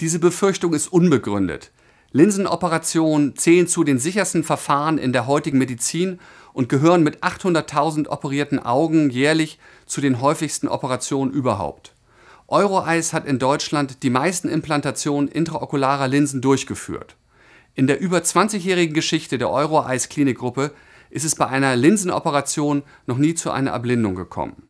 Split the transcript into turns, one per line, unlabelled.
Diese Befürchtung ist unbegründet. Linsenoperationen zählen zu den sichersten Verfahren in der heutigen Medizin und gehören mit 800.000 operierten Augen jährlich zu den häufigsten Operationen überhaupt. Euroeis hat in Deutschland die meisten Implantationen intraokularer Linsen durchgeführt. In der über 20-jährigen Geschichte der Euroeis Klinikgruppe ist es bei einer Linsenoperation noch nie zu einer Erblindung
gekommen.